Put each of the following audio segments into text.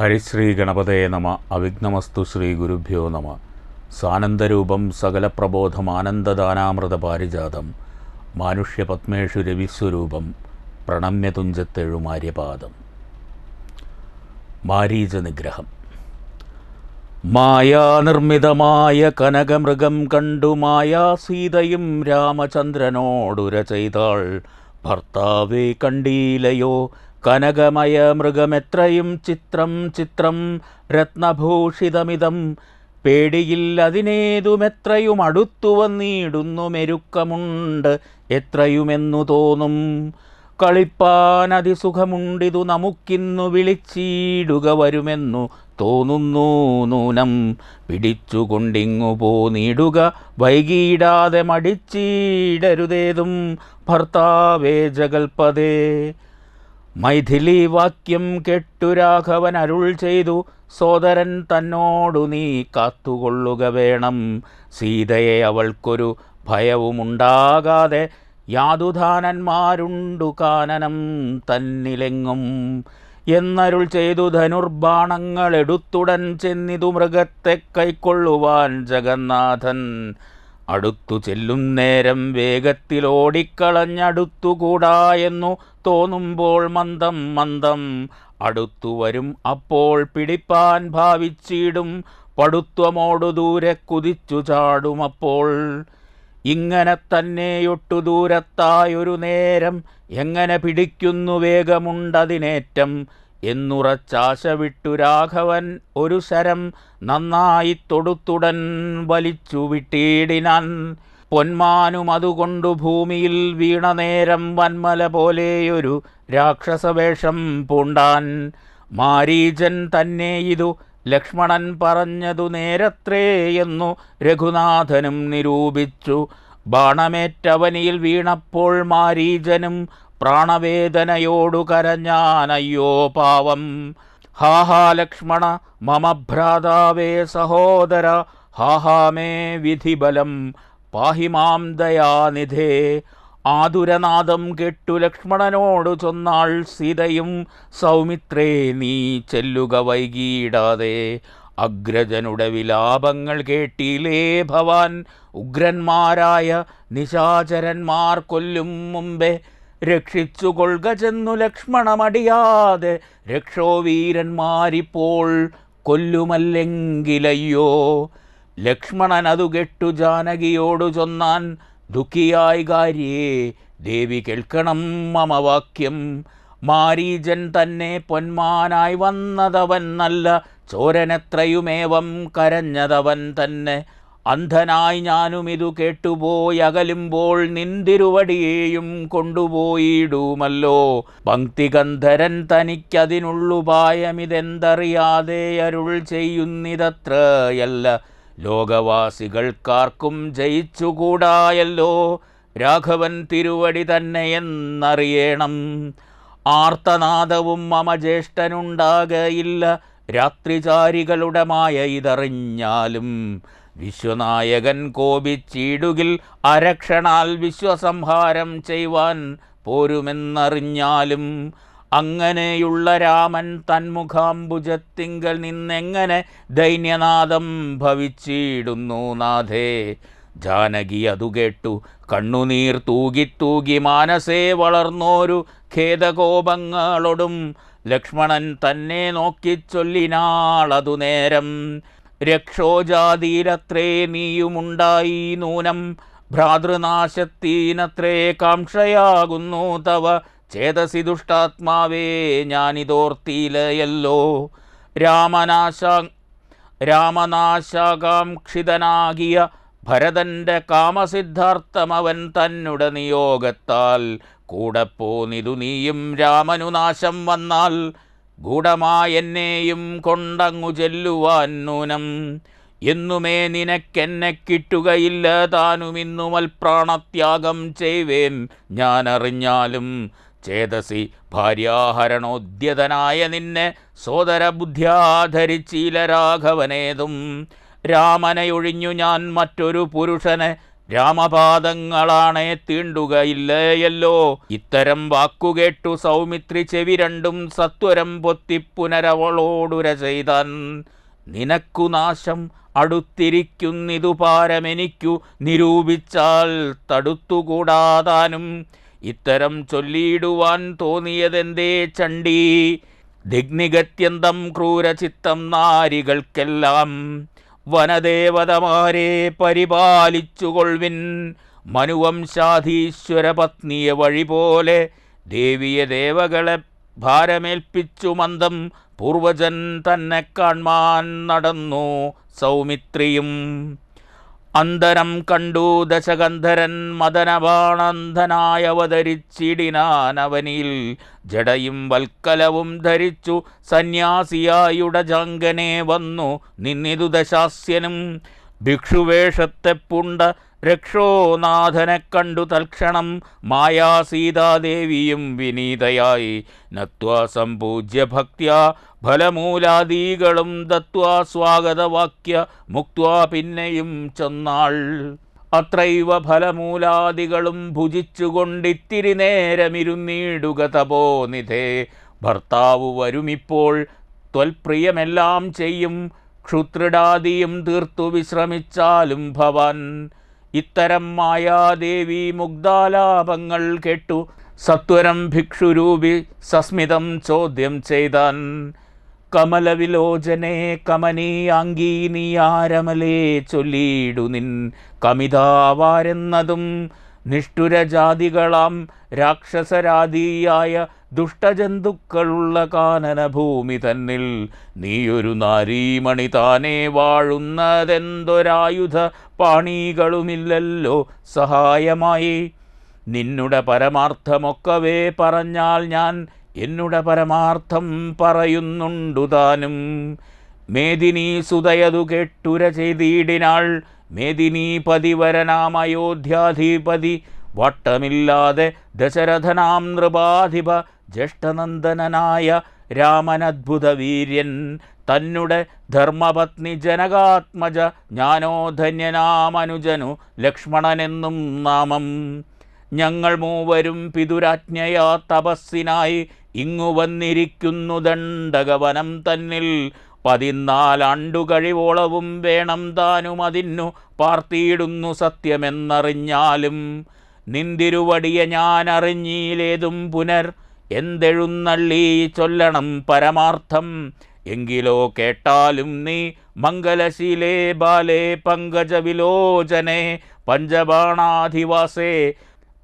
ഹരിശ്രീ ഗണപതയെ നമ അവിഘ്നമസ്തു ശ്രീ ഗുരുഭ്യോ നമ സാനന്ദരൂപം സകലപ്രബോധമാനന്ദദാനാമൃത പാരിജാതം മാനുഷ്യപത്മേഷു രവിസ്വരൂപം പ്രണമ്യതുഞ്ചത്തെഴുമാര്യപാദം മാരീച നിഗ്രഹം മായാനിർമ്മിതമായ കനകമൃഗം കണ്ടു മായാ സീതയും രാമചന്ദ്രനോടുര ചെയ്താൾ ഭർത്താവേ കണ്ടീലയോ കനകമയ മൃഗമെത്രയും ചിത്രം ചിത്രം രത്നഭൂഷിതമിതം പേടിയിൽ അതിനേതുമെത്രയും അടുത്തു വന്നിടുന്നു മെരുക്കമുണ്ട് എത്രയുമെന്നു തോന്നും കളിപ്പാൻ അതിസുഖമുണ്ടിതു നമുക്കിന്നു വിളിച്ചിടുക വരുമെന്നു തോന്നുന്നു നൂനം പിടിച്ചുകൊണ്ടിങ്ങു പോന്നിടുക വൈകിയിടാതെ മടിച്ചിടരുതേതും ഭർത്താവേ ജഗൽപതേ മൈഥിലി വാക്യം കെട്ടു രാഘവൻ അരുൾ ചെയ്തു സോദരൻ തന്നോടു നീ കാത്തുകൊള്ളുക വേണം സീതയെ അവൾക്കൊരു ഭയവുമുണ്ടാകാതെ യാതുധാനന്മാരുണ്ടു കാനനം തന്നിലെങ്ങും എന്നരുൾ ചെയ്തു ധനുർബാണങ്ങളെടുത്തുടൻ ചെന്നിതു മൃഗത്തെ കൈക്കൊള്ളുവാൻ ജഗന്നാഥൻ അടുത്തു ചെല്ലും നേരം വേഗത്തിലോടിക്കളഞ്ഞടുത്തുകൂടാ എന്നു തോന്നുമ്പോൾ മന്ദം മന്ദം അടുത്തു വരും അപ്പോൾ പിടിപ്പാൻ ഭാവിച്ചിടും പടുത്വമോടു ദൂരെ കുതിച്ചു ചാടുമപ്പോൾ ഇങ്ങനെ തന്നെയൊട്ടു ദൂരത്തായൊരു നേരം എങ്ങനെ പിടിക്കുന്നു വേഗമുണ്ടതിനേറ്റം എന്നുറച്ചാശവിട്ടു രാഘവൻ ഒരു ശരം നന്നായി തൊടുത്തുടൻ വലിച്ചു വിട്ടീടിനാൻ പൊന്മാനും അതുകൊണ്ടു ഭൂമിയിൽ വീണ നേരം വന്മല പോലെയൊരു രാക്ഷസവേഷം പൂണ്ടാൻ മാരീജൻ തന്നെ ഇതു ലക്ഷ്മണൻ പറഞ്ഞതു നേരത്രേ എന്നു രഘുനാഥനും നിരൂപിച്ചു ബാണമേറ്റവനിയിൽ വീണപ്പോൾ മാരീജനും പ്രാണവേദനയോടു കരഞ്ഞാനയ്യോ പാവം ഹാഹാ ലക്ഷ്മണ മമ ഭ്രാതാവേ സഹോദര ഹാഹാമേ വിധിബലം പാഹി മാം ദയാനിധേ ആതുരനാദം കെട്ടു ലക്ഷ്മണനോടു ചൊന്നാൾ സീതയും സൗമിത്രേ നീ ചെല്ലുക വൈകിയിടാതെ അഗ്രജനുടെ വിലാപങ്ങൾ കേട്ടിലേ ഭവാൻ ഉഗ്രന്മാരായ നിശാചരന്മാർ കൊല്ലും മുമ്പേ രക്ഷിച്ചുകൊള്ളുക ചെന്നു ലക്ഷ്മണമടിയാതെ രക്ഷോ വീരന്മാരിപ്പോൾ കൊല്ലുമല്ലെങ്കിലയ്യോ ലക്ഷ്മണൻ അതു കെട്ടു ജാനകിയോടു ചൊന്നാൻ ദുഃഖിയായി കാര്യേ ദേവി കേൾക്കണം മമവാക്യം മാരീജൻ തന്നെ പൊന്മാനായി വന്നതവൻ നല്ല ചോരനെത്രയുമേവം കരഞ്ഞതവൻ തന്നെ അന്ധനായി ഞാനും ഇതു കേട്ടുപോയി അകലുമ്പോൾ നിന്തിരുവടിയേയും കൊണ്ടുപോയിടുമല്ലോ ഭക്തികന്ധരൻ തനിക്കതിനുള്ളുപായമിതെന്തറിയാതെ അരുൾ ചെയ്യുന്നിതത്രയല്ല ലോകവാസികൾക്കാർക്കും ജയിച്ചുകൂടായല്ലോ രാഘവൻ തിരുവടി തന്നെ എന്നറിയേണം ആർത്തനാദവും മമ ജ്യേഷ്ഠനുണ്ടാകയില്ല രാത്രിചാരികളുടെ മായ ഇതറിഞ്ഞാലും വിശ്വനായകൻ കോപിച്ചിടുകിൽ അരക്ഷണാൽ വിശ്വസംഹാരം ചെയ്യുവാൻ പോരുമെന്നറിഞ്ഞാലും അങ്ങനെയുള്ള രാമൻ തന്മുഖാംബുജത്തിങ്കൽ നിന്നെങ്ങനെ ദൈന്യനാദം ഭവിച്ചിടുന്നു നാഥേ ജാനകി അതു കേട്ടു കണ്ണുനീർ തൂകിത്തൂകി മാനസേ വളർന്നോരു ഖേദകോപങ്ങളോടും ലക്ഷ്മണൻ തന്നെ നോക്കിച്ചൊല്ലിനാളതു നേരം രക്ഷോജാതിയിലത്രേ നീയുമുണ്ടായി നൂനം ഭ്രാതൃനാശത്തീനത്രേ കാംക്ഷയാകുന്നു തവ ചേതസി ദുഷ്ടാത്മാവേ ഞാനിതോർത്തിയിലയല്ലോ രാമനാശ രാമനാശകാംക്ഷിതനാകിയ ഭരതന്റെ കാമസിദ്ധാർത്ഥമവൻ തന്നുട നിയോഗത്താൽ കൂടെ നിതു നീയും രാമനു നാശം വന്നാൽ ഗൂഢമായെന്നെയും കൊണ്ടങ്ങു ചെല്ലുവാൻ നൂനം എന്നുമേ നിനക്കെന്നെ കിട്ടുകയില്ല താനുമിന്നുമൽ പ്രാണത്യാഗം ചെയ്വേൻ ഞാനറിഞ്ഞാലും ചേതസി ഭാര്യാഹരണോദ്യതനായ നിന്നെ സോദരബുദ്ധ്യാധരിച്ചീല രാഘവനേതും രാമനെയൊഴിഞ്ഞു ഞാൻ മറ്റൊരു പുരുഷനെ രാമപാദങ്ങളാണേ തീണ്ടുകയില്ലേയല്ലോ ഇത്തരം വാക്കുകേട്ടു സൗമിത്രി ചെവി രണ്ടും സത്വരം പുനരവളോടുര ചെയ്താൻ നിനക്കു നാശം അടുത്തിരിക്കുന്നിതു പാരമെനിക്കു നിരൂപിച്ചാൽ തടുത്തുകൂടാതാനും ഇത്തരം ചൊല്ലിയിടുവാൻ തോന്നിയതെന്തേ ചണ്ടീ ദിഗ്നിഗത്യന്തം ക്രൂരചിത്തം നാരികൾക്കെല്ലാം വനദേവതമാരെ പരിപാലിച്ചുകൊൾവിൻ മനുവംശാധീശ്വര പത്നിയെ വഴി പോലെ ദേവകളെ ഭാരമേൽപ്പിച്ചു മന്ദം പൂർവജൻ തന്നെ കാൺമാൻ നടന്നു സൗമിത്രിയും അന്തരം കണ്ടു ദശകന്ധരൻ മദനബാണന്ധനായ ജടയും വൽക്കലവും ധരിച്ചു സന്യാസിയായുടെ വന്നു നിന്നിതു ദശാസ്യനും ഭിക്ഷുവേഷത്തെ പുണ്ട രക്ഷോ നാഥനെ കണ്ടു തൽക്ഷണം മായാ സീതാദേവിയും വിനീതയായി നത്വാ സംപൂജ്യ ഭക്തിയ ഫലമൂലാദീകളും ദത്വാ സ്വാഗതവാക്യ മുക്വാ പിന്നെയും ചെന്നാൾ അത്രൈവ ഫലമൂലാദികളും ഭുജിച്ചുകൊണ്ടിത്തിരി നേരമിരുന്നീടുക തപോ നിധേ ഭർത്താവ് വരുമിപ്പോൾ ത്വൽപ്രിയമെല്ലാം ചെയ്യും ക്ഷുത്രിടാദിയും തീർത്തു വിശ്രമിച്ചാലും ഭവൻ ഇത്തരം മായാദേവി മുഗ്ധാലാപങ്ങൾ കേട്ടു സത്വരം ഭിക്ഷുരൂപി സസ്മിതം ചോദ്യം ചെയ്താൻ കമലവിലോചനെ കമനീയാങ്കി നീ ആരമലേ ചൊല്ലിയിടു നിൻ കമിതാവാരെന്നതും നിഷ്ഠുരജാതികളാം രാക്ഷസരാതീയായ ദുഷ്ടജന്തുക്കളുള്ള കാനനഭൂമി തന്നിൽ നീയൊരു നാരീമണി താനെ വാഴുന്നതെന്തൊരായുധ പാണികളുമില്ലല്ലോ സഹായമായി നിന്നുടെ പരമാർത്ഥമൊക്കവേ പറഞ്ഞാൽ ഞാൻ എന്നുടെ പരമാർത്ഥം പറയുന്നുണ്ടു താനും മേദിനീ സുതയതു കേട്ടുര ചെയ്തീടിനാൾ മേദിനീപതിവരനാമയോധ്യാധിപതി വട്ടമില്ലാതെ ദശരഥനാം നൃപാധിപ രാമനദ്ഭുത രാമനദ്ഭുതവീര്യൻ തന്നുടെ ധർമ്മപത്നി ജനകാത്മജ ഞാനോ ധന്യനാമനുജനു ലക്ഷ്മണനെന്നും നാമം ഞങ്ങൾ മൂവരും പിതുരാജ്ഞയാ തപസ്സിനായി ഇങ്ങു വന്നിരിക്കുന്നു ദണ്ഡകവനം തന്നിൽ പതിനാലാണ്ടുകഴിവോളവും വേണം താനും അതിന്നു പാർത്തിയിടുന്നു സത്യമെന്നറിഞ്ഞാലും നിന്തിരുവടിയെ ഞാനറിഞ്ഞീലേതും പുനർ എന്തെഴുന്നള്ളി ചൊല്ലണം പരമാർത്ഥം എങ്കിലോ കേട്ടാലും നീ മംഗലശീലേ ബാലേ പങ്കജവിലോചനെ പഞ്ചബാണാധിവാസേ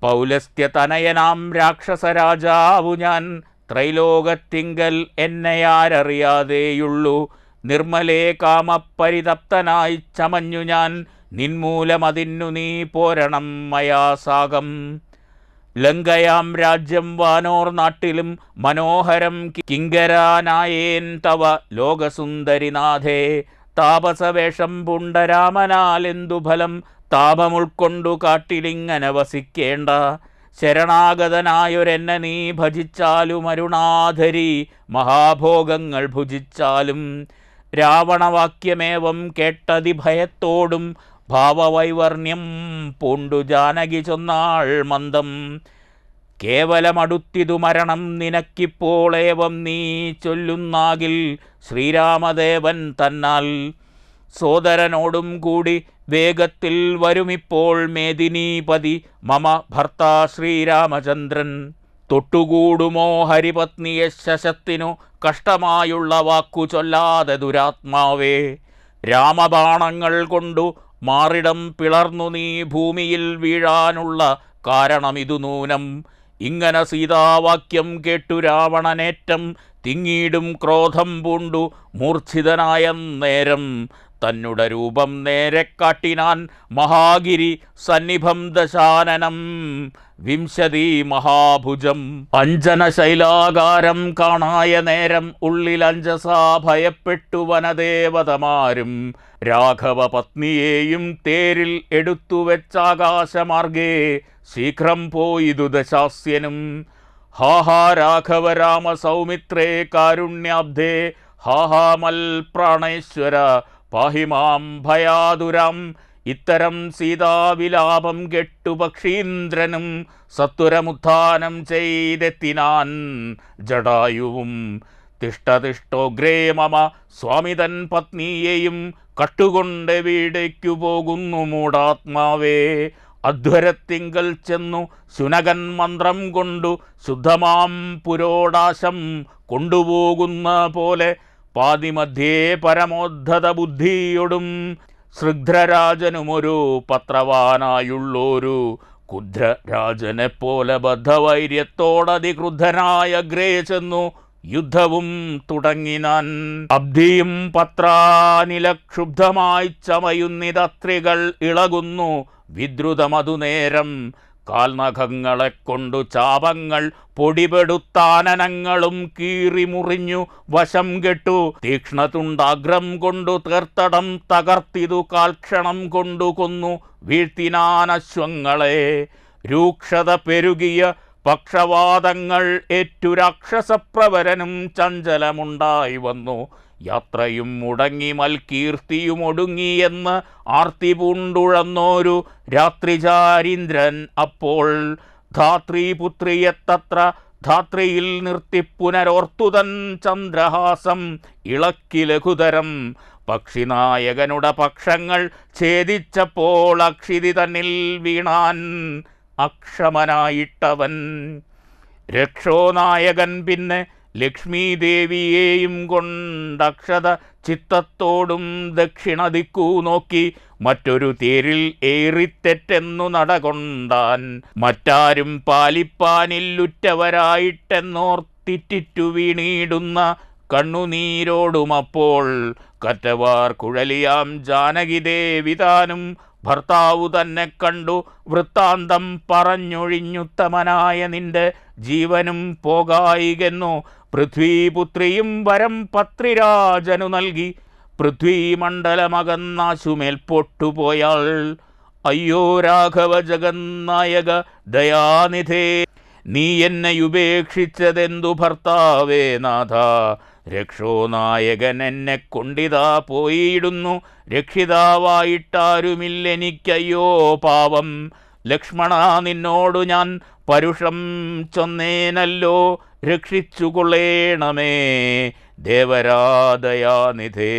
പൗലസ്ത്യതനയനാം രാക്ഷസരാജാവു ഞാൻ ത്രൈലോകത്തിങ്കൽ എന്നെയാരറിയാതെയുള്ളൂ നിർമ്മലേ കാമപരിതപ്തനായി ചമഞ്ഞു ഞാൻ നിന്മൂലമതിന്നു നീ പോരണം മയാസാകം ലങ്കയാം രാജ്യം വാനോർ നാട്ടിലും മനോഹരം കിങ്കരാനായേൻ തവ ലോകസുന്ദരിനാഥേ താപസവേഷം പുണ്ടരാമനാലെന്തു ഫലം താപമുൾക്കൊണ്ടു കാട്ടിലിങ്ങനെ വസിക്കേണ്ട ശരണാഗതനായൊരെന്നെ നീ ഭജിച്ചാലും അരുണാധരി മഹാഭോഗങ്ങൾ ഭുജിച്ചാലും രാവണവാക്യമേവം കേട്ടതി ഭയത്തോടും ഭാവവൈവർണ്യം പൂണ്ടു ജാനകി ചൊന്നാൾ മന്ദം കേവലമടുത്തിതു മരണം നിനക്കിപ്പോളേവം നീ ചൊല്ലുന്നാകിൽ ശ്രീരാമദേവൻ തന്നാൽ സോദരനോടും കൂടി വേഗത്തിൽ വരുമിപ്പോൾ മേദിനീപതി മമ ഭർത്താ ശ്രീരാമചന്ദ്രൻ തൊട്ടുകൂടുമോ ഹരിപത്നിയെ ശശത്തിനു കഷ്ടമായുള്ള വാക്കു ചൊല്ലാതെ ദുരാത്മാവേ രാമബാണങ്ങൾ കൊണ്ടു മാറിടം പിളർന്നു നീ ഭൂമിയിൽ വീഴാനുള്ള കാരണമിതു നൂനം ഇങ്ങനെ സീതാവാക്യം കേട്ടു രാവണനേറ്റം തിങ്ങീടും ക്രോധം പൂണ്ടു മൂർച്ഛിതനായ നേരം തന്നുടെ രൂപം നേരെ കാട്ടിനാൻ മഹാഗിരി സന്നിഭം ദശാനനം വിംശതി മഹാഭുജം അഞ്ജന ശൈലാകാരം കാണായ നേരം ഉള്ളിൽ അഞ്ജസാ ഭയപ്പെട്ടു വനദേവതമാരും രാഘവ പത്നിയേയും തേരിൽ എടുത്തുവെച്ചാകാശമാർഗേ ശീഘ്രം പോയിതു ദശാസ്യനും ഹാഹാ രാഘവ രാമ സൗമിത്രേ കാരുണ്യാബ്ദേ ഹാഹാമൽ പ്രാണേശ്വര പാഹിമാം ഭയാതുരം ഇത്തരം സീതാവിലാപം കെട്ടു പക്ഷീന്ദ്രനും സത്വരമുത്ഥാനം ചെയ്തെത്തിനാൻ ജടായുവും തിഷ്ടതിഷ്ടോഗ്രേ മമ സ്വാമിതൻ പത്നിയെയും കട്ടുകൊണ്ട് വീടേക്കു പോകുന്നു മൂടാത്മാവേ അധ്വരത്തിങ്കൽ ചെന്നു ശുനകൻ മന്ത്രം കൊണ്ടു ശുദ്ധമാം പുരോടാശം കൊണ്ടുപോകുന്ന പോലെ പാതിമധ്യേ പരമോദ്ധതബുദ്ധിയൊടും ശൃഘ്രരാജനുമൊരു പത്രവാനായുള്ളൊരു കുദ്രരാജനെപ്പോലെ ബദ്ധവൈര്യത്തോടതിക്രുദ്ധനായ ഗ്രേ ചെന്നു യുദ്ധവും തുടങ്ങിനാൻ അബ്ധിയും പത്രാനിലക്ഷുബ്ധമായി ചമയുന്നിതത്രികൾ ഇളകുന്നു വിദ്രുതമതു നേരം കാൽനഖങ്ങളെ കൊണ്ടു ചാപങ്ങൾ പൊടിപെടുത്താനനങ്ങളും കീറിമുറിഞ്ഞു വശം കെട്ടു തീക്ഷ്ണതുണ്ടാഗ്രം കൊണ്ടു തീർത്തടം തകർത്തിതു കാൽക്ഷണം കൊണ്ടു കൊന്നു വീഴ്ത്തിനാനശ്വങ്ങളെ രൂക്ഷത പെരുകിയ പക്ഷവാദങ്ങൾ ഏറ്റു രാക്ഷസപ്രവരനും ചഞ്ചലമുണ്ടായി വന്നു യാത്രയും മുടങ്ങി മൽകീർത്തിയും ഒടുങ്ങിയെന്ന് ആർത്തി പൂണ്ടുഴന്നോരു രാത്രിചാരീന്ദ്രൻ അപ്പോൾ ധാത്രീപുത്രിയെ തത്ര ധാത്രിയിൽ നിർത്തി പുനരോർത്തുതൻ ചന്ദ്രഹാസം ഇളക്കി ലഘുതരം പക്ഷിനായകനുടെ പക്ഷങ്ങൾ ഛേദിച്ചപ്പോൾ അക്ഷിതി തന്നിൽ വീണാൻ അക്ഷമനായിട്ടവൻ രക്ഷോനായകൻ പിന്നെ ലക്ഷ്മീദേവിയെയും കൊണ്ടക്ഷത ചിത്തത്തോടും ദക്ഷിണദിക്കു നോക്കി മറ്റൊരു തേരിൽ ഏറിത്തെറ്റെന്നു നടകൊണ്ടാൻ മറ്റാരും പാലിപ്പാനില്ലുറ്റവരായിട്ടെന്നോർത്തിറ്റിറ്റു വീണിടുന്ന കണ്ണുനീരോടുമപ്പോൾ കറ്റവാർ കുഴലിയാം ജാനകിദേവിതാനും ഭർത്താവു തന്നെ കണ്ടു വൃത്താന്തം പറഞ്ഞൊഴിഞ്ഞുത്തമനായ നിന്റെ ജീവനും പോകായികെന്നു പൃഥ്വീപുത്രിയും വരം പത്രിരാജനു നൽകി പൃഥ്വീമണ്ഡലമകന്നാശുമേൽ പൊട്ടുപോയാൾ അയ്യോ രാഘവ ജഗന്നായക ദയാനിധേ നീ എന്നെ ഉപേക്ഷിച്ചതെന്തു ഭർത്താവേ നാഥ രക്ഷോ നായകൻ എന്നെ കൊണ്ടിതാ പോയിടുന്നു രക്ഷിതാവായിട്ടാരുമില്ലെനിക്കയ്യോ പാവം ലക്ഷ്മണ നിന്നോടു ഞാൻ പരുഷം ചൊന്നേനല്ലോ രക്ഷിച്ചുകൊള്ളേണമേ ദേവരാദയാനിധേ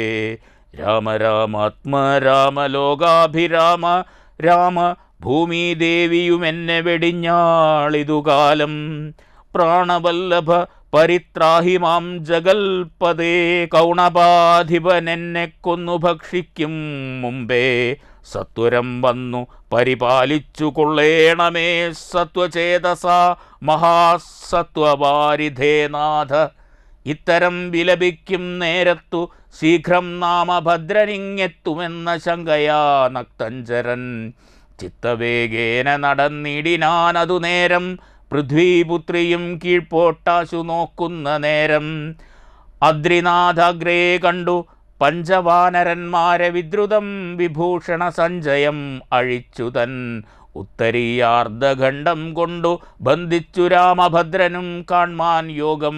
രാമ രാമാത്മ രാമ ലോകാഭിരാമ രാമ എന്നെ വെടിഞ്ഞാളിതുകാലം പ്രാണവല്ലഭ പരിത്രാഹി മാം ജഗൽപതേ കൗണപാധിപനെന്നെ കൊന്നു ഭക്ഷിക്കും മുമ്പേ സത്വരം വന്നു പരിപാലിച്ചു കൊള്ളേണമേ സത്വചേതസ മഹാസത്വപാരിധേനാഥ ഇത്തരം വിലപിക്കും നേരത്തു ശീഘ്രം നാമഭദ്രനിങ്ങെത്തുമെന്ന ശങ്കയാ നക്തഞ്ചരൻ ചിത്തവേഗേന നടന്നിടിനാനതു നേരം പൃഥ്വിപുത്രിയും കീഴ്പോട്ടാശു നോക്കുന്ന നേരം അദ്രിനാഥഗ്രേ കണ്ടു പഞ്ചവാനരന്മാരെ വിദ്രുതം വിഭൂഷണ സഞ്ജയം അഴിച്ചുതൻ ഉത്തരീയാർദ്ധഖണ്ഡം കൊണ്ടു ബന്ധിച്ചു രാമഭദ്രനും കാൺമാൻ യോഗം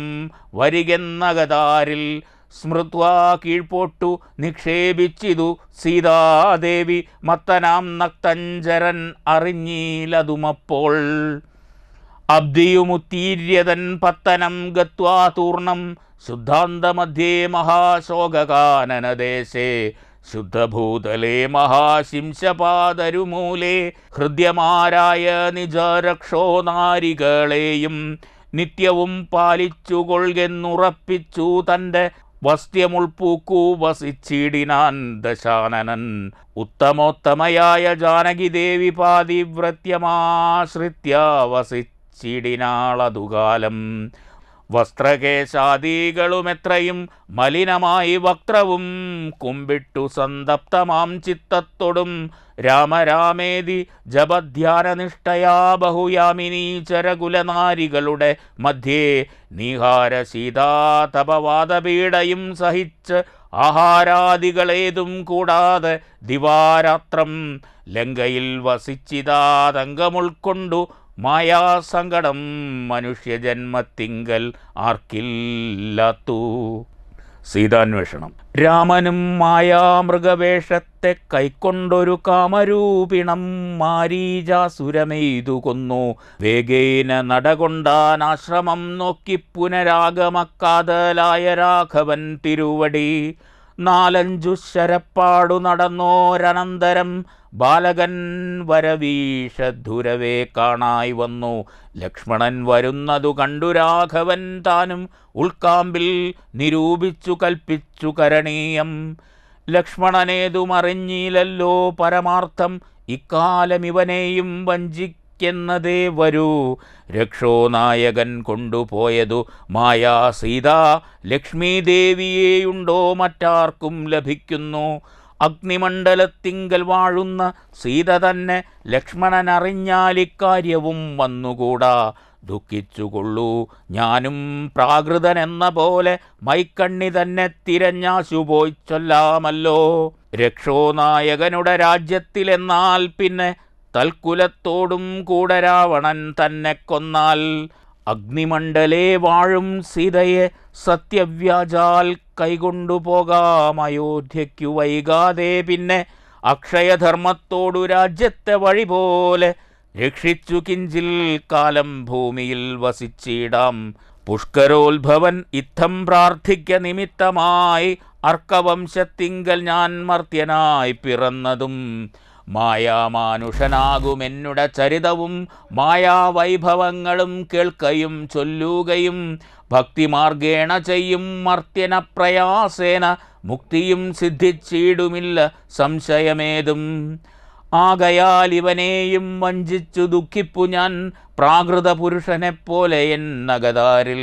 വരികെന്നകതാരിൽ സ്മൃത്വാ കീഴ്പോട്ടു നിക്ഷേപിച്ചിതു സീതാദേവി മത്തനാം നക്തഞ്ചരൻ അറിഞ്ഞീലതുമപ്പോൾ അബ്ദിയുമുത്തീര്യതൻ പത്തനം ഗത്വാതൂർണം ശുദ്ധാന്തമധ്യേ മഹാശോകാനനദേശേ ശുദ്ധഭൂതലേ മഹാശിംശപാതരുമൂലേ ഹൃദ്യമാരായ നിജരക്ഷോ നാരികളെയും നിത്യവും പാലിച്ചുകൊള്ളുന്നുറപ്പിച്ചു തൻ്റെ വസ്ത്യമുൾപ്പൂക്കു വസിച്ചിടിനാൻ ദശാനനൻ ഉത്തമോത്തമയായ ജാനകിദേവി പാതിവ്രത്യമാശ്രിത്യ വസിച്ചിടിനാളതുകാലം വസ്ത്രകേശാദികളുമെത്രയും മലിനമായി വക്രവും കുമ്പിട്ടു സന്തപ്തമാം ചിത്തത്തൊടും രാമരാമേതി ജപധ്യാനനിഷ്ഠയാ ബഹുയാമിനീചരകുലനാരികളുടെ മധ്യേ നീഹാര ശീതാതപവാദപീഡയും സഹിച്ച് ആഹാരാദികളേതും കൂടാതെ ദിവാരാത്രം ലങ്കയിൽ വസിച്ചിതാതങ്കമുൾക്കൊണ്ടു മായാസങ്കടം മനുഷ്യജന്മത്തിങ്കൽ ആർക്കില്ലാത്തു സീതാന്വേഷണം രാമനും മായാമൃഗവേഷത്തെ കൈക്കൊണ്ടൊരു കാമരൂപിണം മാരീജാസുരമെയ്തു കൊന്നു വേഗേന നടകൊണ്ടാനാശ്രമം നോക്കി പുനരാഗമക്കാതലായ രാഘവൻ തിരുവടി നാലഞ്ചു ശരപ്പാടു നടന്നോരനന്തരം ബാലകൻ വരവീഷധുരവേ കാണായി വന്നു ലക്ഷ്മണൻ വരുന്നതു കണ്ടു രാഘവൻ താനും ഉൾക്കാമ്പിൽ നിരൂപിച്ചു കൽപ്പിച്ചു കരണീയം ലക്ഷ്മണനേതുമറിഞ്ഞില്ലല്ലോ പരമാർത്ഥം ഇക്കാലം ഇവനെയും വഞ്ചിക്ക എന്നതേ വരൂ രക്ഷോനായകൻ കൊണ്ടുപോയതു മായാ സീത ലക്ഷ്മീദേവിയെയുണ്ടോ മറ്റാർക്കും ലഭിക്കുന്നു അഗ്നിമണ്ഡലത്തിങ്കൽ വാഴുന്ന സീത തന്നെ ലക്ഷ്മണനറിഞ്ഞാലിക്കാര്യവും വന്നുകൂടാ ദുഃഖിച്ചുകൊള്ളൂ ഞാനും പ്രാകൃതനെന്ന പോലെ മൈക്കണ്ണി തന്നെ തിരഞ്ഞാശുപോയിച്ചൊല്ലാമല്ലോ പോയി ചൊല്ലാമല്ലോ രക്ഷോനായകനുടെ രാജ്യത്തിലെന്നാൽ പിന്നെ തൽക്കുലത്തോടും കൂടരാവണൻ തന്നെ കൊന്നാൽ അഗ്നിമണ്ഡലേ വാഴും സീതയെ സത്യവ്യാജാൽ കൈകൊണ്ടുപോകാം അയോധ്യയ്ക്കു വൈകാതെ പിന്നെ അക്ഷയധർമ്മത്തോടു രാജ്യത്തെ വഴി പോലെ രക്ഷിച്ചു കിഞ്ചിൽ കാലം ഭൂമിയിൽ വസിച്ചിടാം പുഷ്കരോത്ഭവൻ ഇത്തം പ്രാർത്ഥിക്ക നിമിത്തമായി അർക്കവംശത്തിങ്കൽ ഞാൻ മർത്യനായി പിറന്നതും മായാമാനുഷനാകുമെന്നുട ചരിതവും മായാവൈഭവങ്ങളും കേൾക്കയും ചൊല്ലുകയും ഭക്തിമാർഗേണ ചെയ്യും മർത്യന പ്രയാസേന മുക്തിയും സിദ്ധിച്ചിടുമില്ല സംശയമേതും ആകയാൽ ഇവനെയും വഞ്ചിച്ചു ദുഃഖിപ്പു ഞാൻ പ്രാകൃത പുരുഷനെപ്പോലെ എന്നകതാരിൽ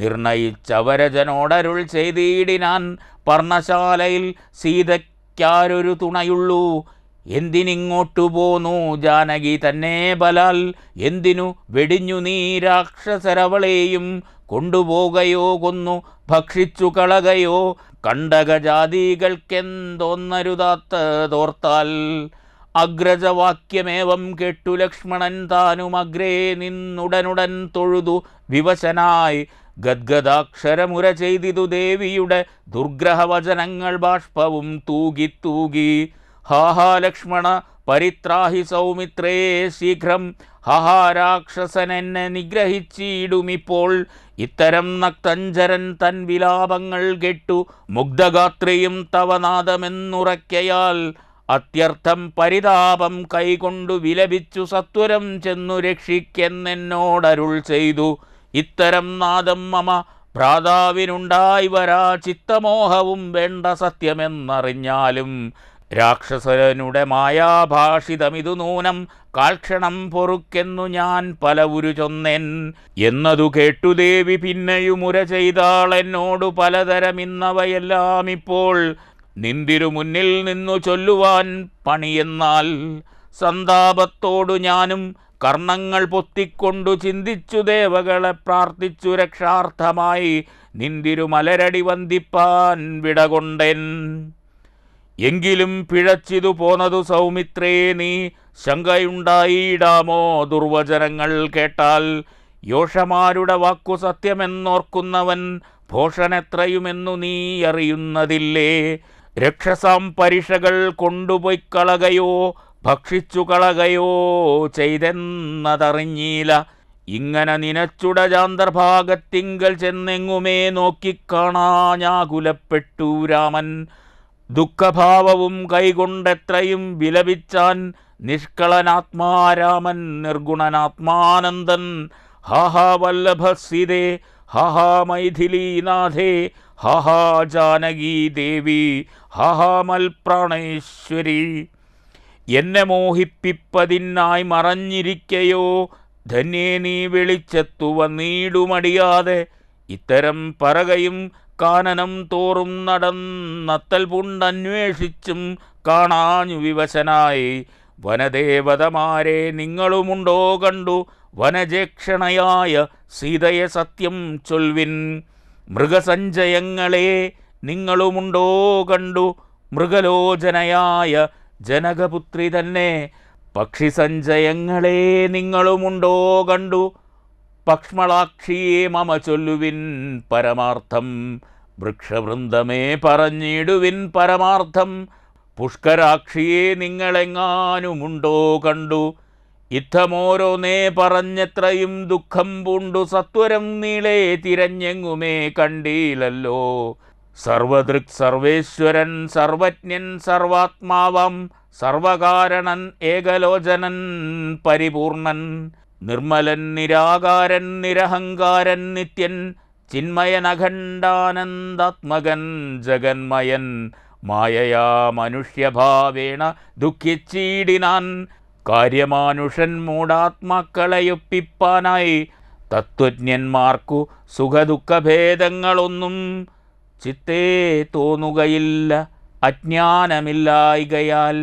നിർണയിച്ചവരജനോടരുൾ ചെയ്തിടിനാൻ പർണശാലയിൽ സീതയ്ക്കാരൊരു തുണയുള്ളൂ എന്തിനിങ്ങോട്ടു പോന്നു ജാനകി തന്നെ ബലാൽ എന്തിനു വെടിഞ്ഞു നീ രാക്ഷസരവളെയും കൊണ്ടുപോകയോ കൊന്നു ഭക്ഷിച്ചു കളകയോ കണ്ടകജാതികൾക്കെന്തൊന്നരുതാത്തതോർത്താൽ അഗ്രജവാക്യമേവം കേട്ടു ലക്ഷ്മണൻ താനും അഗ്രേ നിന്നുടനുടൻ തൊഴുതു വിവശനായി ഗദ്ഗദാക്ഷരമുര ചെയ്തിതു ദേവിയുടെ ദുർഗ്രഹവചനങ്ങൾ ബാഷ്പവും തൂകി തൂകി ഹാഹാലക്ഷ്മണ ലക്ഷ്മണ പരിത്രാഹി സൗമിത്രേ ശീഘ്രം ഹഹാരാക്ഷസനെന്നെ നിഗ്രഹിച്ചിടുമിപ്പോൾ ഇത്തരം നക്തഞ്ചരൻ തൻ വിലാപങ്ങൾ കെട്ടു മുഗ്ധഗാത്രിയും തവനാദമെന്നുറക്കയാൽ അത്യർത്ഥം പരിതാപം കൈകൊണ്ടു വിലപിച്ചു സത്വരം ചെന്നു രക്ഷിക്കെന്നെന്നോടരുൾ ചെയ്തു ഇത്തരം നാദം മമ ഭ്രാതാവിനുണ്ടായി വരാ ചിത്തമോഹവും വേണ്ട സത്യമെന്നറിഞ്ഞാലും രാക്ഷസനുടെ മായാഭാഷിതമിതു നൂനം കാൽക്ഷണം പൊറുക്കെന്നു ഞാൻ പല ഉരു ചൊന്നെൻ എന്നതു കേട്ടു ദേവി പിന്നെയുമുര ചെയ്താളെന്നോടു പലതരമിന്നവയെല്ലാം ഇപ്പോൾ നിന്തിരു മുന്നിൽ നിന്നു ചൊല്ലുവാൻ പണിയെന്നാൽ സന്താപത്തോടു ഞാനും കർണങ്ങൾ പൊത്തിക്കൊണ്ടു ചിന്തിച്ചു ദേവകളെ പ്രാർത്ഥിച്ചു രക്ഷാർത്ഥമായി നിന്തിരു മലരടി വന്ദിപ്പാൻ വിടകൊണ്ടൻ എങ്കിലും പിഴച്ചിതു പോന്നതു സൗമിത്രേ നീ ശങ്കയുണ്ടായിടാമോ ദുർവചനങ്ങൾ കേട്ടാൽ യോഷമാരുടെ വാക്കു സത്യമെന്നോർക്കുന്നവൻ ഭോഷനെത്രയുമെന്നു നീ അറിയുന്നതില്ലേ രക്ഷസാം പരിഷകൾ കൊണ്ടുപോയിക്കളകയോ ഭക്ഷിച്ചു കളകയോ ചെയ്തെന്നതറിഞ്ഞീല ഇങ്ങനെ നിനച്ചുട ജാന്തർഭാഗത്തിങ്കൽ ചെന്നെങ്ങുമേ നോക്കിക്കാണാ ഞാകുലപ്പെട്ടു രാമൻ ദുഃഖഭാവവും കൈകൊണ്ടെത്രയും വിലപിച്ചാൻ നിഷ്കളനാത്മാരാമൻ നിർഗുണനാത്മാനന്ദൻ ഹഹാ വല്ലഭസിതേ ഹഹാ മൈഥിലീനാഥേ ഹഹാ ജാനകീ ദേവി ഹഹാ മൽപ്രാണേശ്വരി എന്നെ മോഹിപ്പിപ്പതിനായി മറഞ്ഞിരിക്കയോ ധന്യേ നീ വെളിച്ചെത്തുവ നീടുമടിയാതെ ഇത്തരം പറകയും കാനനം തോറും നടന്നത്തൽ പുണ്ടന്വേഷിച്ചും കാണാഞ്ഞു വിവശനായി വനദേവതമാരെ നിങ്ങളുമുണ്ടോ കണ്ടു വനജേക്ഷണയായ സീതയെ സത്യം ചൊൽവിൻ മൃഗസഞ്ചയങ്ങളെ നിങ്ങളുമുണ്ടോ കണ്ടു മൃഗലോചനയായ ജനകപുത്രി തന്നെ പക്ഷിസഞ്ചയങ്ങളെ നിങ്ങളുമുണ്ടോ കണ്ടു പക്ഷ്മളാക്ഷിയെ മമ ചൊല്ലുവിൻ പരമാർത്ഥം വൃക്ഷവൃന്ദമേ പറഞ്ഞിടുവിൻ പരമാർത്ഥം പുഷ്കരാക്ഷിയെ നിങ്ങളെങ്ങാനുമുണ്ടോ കണ്ടു ഇത്തമോരോന്നേ പറഞ്ഞത്രയും ദുഃഖം പൂണ്ടു സത്വരം നീളേ തിരഞ്ഞെങ്ങുമേ കണ്ടീലല്ലോ സർവദൃക് സർവേശ്വരൻ സർവജ്ഞൻ സർവാത്മാവം സർവകാരണൻ ഏകലോചനൻ പരിപൂർണൻ നിർമ്മലൻ നിരാകാരൻ നിരഹങ്കാരൻ നിത്യൻ ചിന്മയനഖണ്ഡാനന്ദാത്മകൻ ജഗന്മയൻ മായയാ മനുഷ്യഭാവേണ ദുഃഖിച്ചീടിനാൻ കാര്യമാനുഷൻ മൂടാത്മാക്കളയൊപ്പിപ്പാനായി തത്വജ്ഞന്മാർക്കു സുഖദുഃഖഭേദങ്ങളൊന്നും ചിത്തേ തോന്നുകയില്ല അജ്ഞാനമില്ലായികയാൽ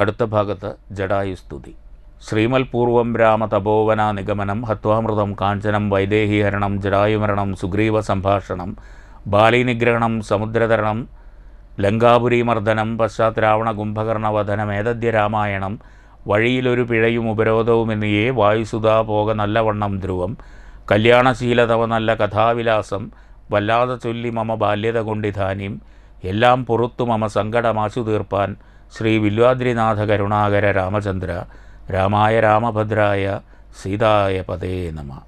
അടുത്ത ഭാഗത്ത് ജഡായുസ്തുതി ശ്രീമൽപൂർവം രാമ തപോവന നിഗമനം ഹത്വാമൃതം കാഞ്ചനം വൈദേഹീഹരണം ജരായുമരണം സുഗ്രീവ സംഭാഷണം ബാലിനിഗ്രഹണം സമുദ്രതരണം ലങ്കാപുരീമർദ്ദനം പശ്ചാത്രാവണ കുംഭകർണവധനം ഏതദ്യ രാമായണം വഴിയിലൊരു പിഴയും ഉപരോധവും എന്നിയേ വായുസുധാ പോക നല്ലവണ്ണം ധ്രുവം കല്യാണശീല തവ നല്ല കഥാവിലാസം വല്ലാതെ ചൊല്ലി മമ ബാല്യത കൊണ്ടിധാനിയും എല്ലാം പുറത്തു മമ സങ്കടമാശു തീർപ്പാൻ ശ്രീ വില്വാദ്രിനാഥ കരുണാകര രാമചന്ദ്ര രാമായ രാമഭദ്രായ സീതായ പതേ നമ